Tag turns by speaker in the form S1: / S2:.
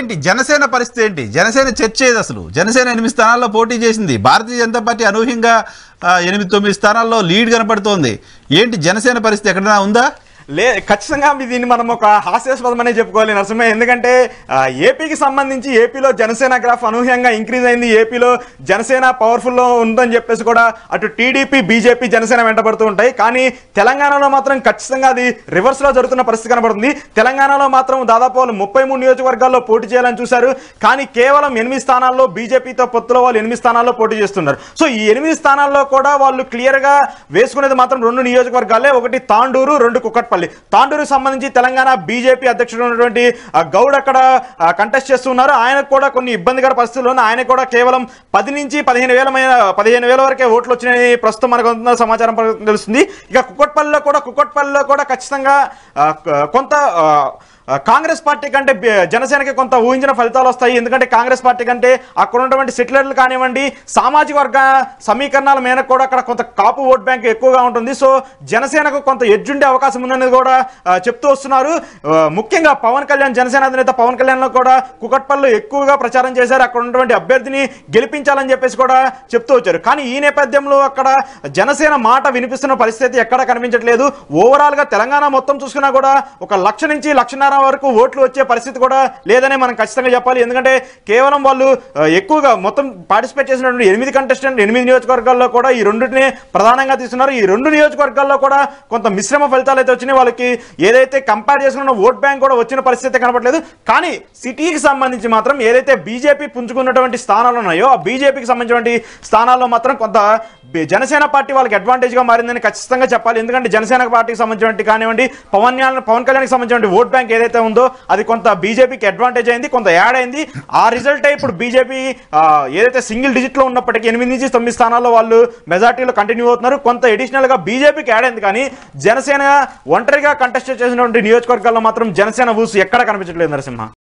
S1: ఏంటి జనసేన పరిస్థితి ఏంటి జనసేన చర్చ ఏది అసలు జనసేన ఎనిమిది స్థానాల్లో పోటీ చేసింది భారతీయ జనతా పార్టీ అనూహ్యంగా ఎనిమిది తొమ్మిది స్థానాల్లో లీడ్ కనపడుతోంది ఏంటి జనసేన పరిస్థితి ఎక్కడైనా ఉందా లే ఖచ్చితంగా దీన్ని మనం ఒక హాస్యాస్పదమనే చెప్పుకోవాలి నరసింహ ఎందుకంటే ఏపీకి సంబంధించి ఏపీలో జనసేన గ్రాఫ్ అనూహ్యంగా ఇంక్రీజ్ అయింది ఏపీలో జనసేన పవర్ఫుల్లో ఉందని చెప్పేసి కూడా అటు టీడీపీ బీజేపీ జనసేన వెంటబడుతూ ఉంటాయి కానీ తెలంగాణలో మాత్రం ఖచ్చితంగా అది రివర్స్లో జరుగుతున్న పరిస్థితి కనబడుతుంది తెలంగాణలో మాత్రం దాదాపు వాళ్ళు ముప్పై మూడు నియోజకవర్గాల్లో పోటీ చేయాలని చూశారు కానీ కేవలం ఎనిమిది స్థానాల్లో బీజేపీతో పొత్తులో వాళ్ళు ఎనిమిది స్థానాల్లో పోటీ చేస్తున్నారు సో ఈ ఎనిమిది స్థానాల్లో కూడా వాళ్ళు క్లియర్గా వేసుకునేది మాత్రం రెండు నియోజకవర్గాలే ఒకటి తాండూరు రెండు కుక్కట్పల్లి మళ్ళీ తాండూరు సంబంధించి తెలంగాణ బీజేపీ అధ్యక్షుడు ఉన్నటువంటి గౌడ్ అక్కడ కంటెస్ట్ చేస్తున్నారు ఆయనకు కూడా కొన్ని ఇబ్బందికర పరిస్థితుల్లో ఆయన కూడా కేవలం పది నుంచి పదిహేను వేల పదిహేను వేల వరకే ఓట్లు వచ్చినాయి ప్రస్తుతం మనకు అందుతున్న సమాచారం తెలుస్తుంది ఇక కుక్కట్పల్లిలో కూడా కుక్కట్పల్లిలో కూడా ఖచ్చితంగా కొంత కాంగ్రెస్ పార్టీ కంటే జనసేనకి కొంత ఊహించిన ఫలితాలు వస్తాయి ఎందుకంటే కాంగ్రెస్ పార్టీ కంటే అక్కడ ఉన్నటువంటి సెటిలర్లు కానివ్వండి సామాజిక వర్గ సమీకరణాల మేరకు కూడా అక్కడ కొంత కాపు ఓట్ బ్యాంక్ ఎక్కువగా ఉంటుంది సో జనసేనకు కొంత ఎడ్జుండే అవకాశం ఉందనేది కూడా చెప్తూ వస్తున్నారు ముఖ్యంగా పవన్ కళ్యాణ్ జనసేన అధినేత పవన్ కళ్యాణ్లో కూడా కుకట్పల్లు ఎక్కువగా ప్రచారం చేశారు అక్కడ ఉన్నటువంటి అభ్యర్థిని గెలిపించాలని చెప్పేసి కూడా చెప్తూ వచ్చారు కానీ ఈ నేపథ్యంలో అక్కడ జనసేన మాట వినిపిస్తున్న పరిస్థితి ఎక్కడా కనిపించట్లేదు ఓవరాల్గా తెలంగాణ మొత్తం చూసుకున్నా కూడా ఒక లక్ష నుంచి లక్షన్నర వరకు ఓట్లు వచ్చే పరిస్థితి కూడా లేదనే మనం ఖచ్చితంగా చెప్పాలి ఎందుకంటే కేవలం వాళ్ళు ఎక్కువగా మొత్తం పార్టిసిపేట్ చేసినటువంటి ఎనిమిది కంటెస్టెంట్ ఎనిమిది నియోజకవర్గాల్లో కూడా ఈ రెండింటిని ప్రధానంగా తీసుకున్నారు ఈ రెండు నియోజకవర్గాల్లో కూడా కొంత మిశ్రమ ఫలితాలు అయితే వచ్చినాయి వాళ్ళకి ఏదైతే కంపేర్ చేసుకున్న ఓట్ బ్యాంక్ కూడా వచ్చిన పరిస్థితి కనపడలేదు కానీ సిటీకి సంబంధించి మాత్రం ఏదైతే బీజేపీ పుంజుకున్నటువంటి స్థానాలు ఉన్నాయో ఆ బీజేపీకి సంబంధించినటువంటి స్థానాల్లో మాత్రం కొంత జనసేన పార్టీ వాళ్ళకి అడ్వాంటేజ్గా మారిందని ఖచ్చితంగా చెప్పాలి ఎందుకంటే జనసేన పార్టీకి సంబంధించినటువంటి కానివ్వండి పవన్ పవన్ కళ్యాణ్కి సంబంధించిన ఓట్ బ్యాంక్ ఏదైతే ఏదైతే ఉందో అది కొంత బీజేపీకి అడ్వాంటేజ్ అయింది కొంత యాడ్ అయింది ఆ రిజల్టే ఇప్పుడు బీజేపీ ఏదైతే సింగిల్ డిజిట్లో ఉన్నప్పటికీ ఎనిమిది నుంచి తొమ్మిది స్థానాల్లో వాళ్ళు మెజార్టీలో కంటిన్యూ అవుతున్నారు కొంత ఎడిషనల్గా బీజేపీకి యాడ్ అయింది కానీ జనసేన ఒంటరిగా కంటెస్ట్ చేసినటువంటి నియోజకవర్గాల్లో మాత్రం జనసేన ఊసు ఎక్కడ కనిపించట్లేదు నరసింహ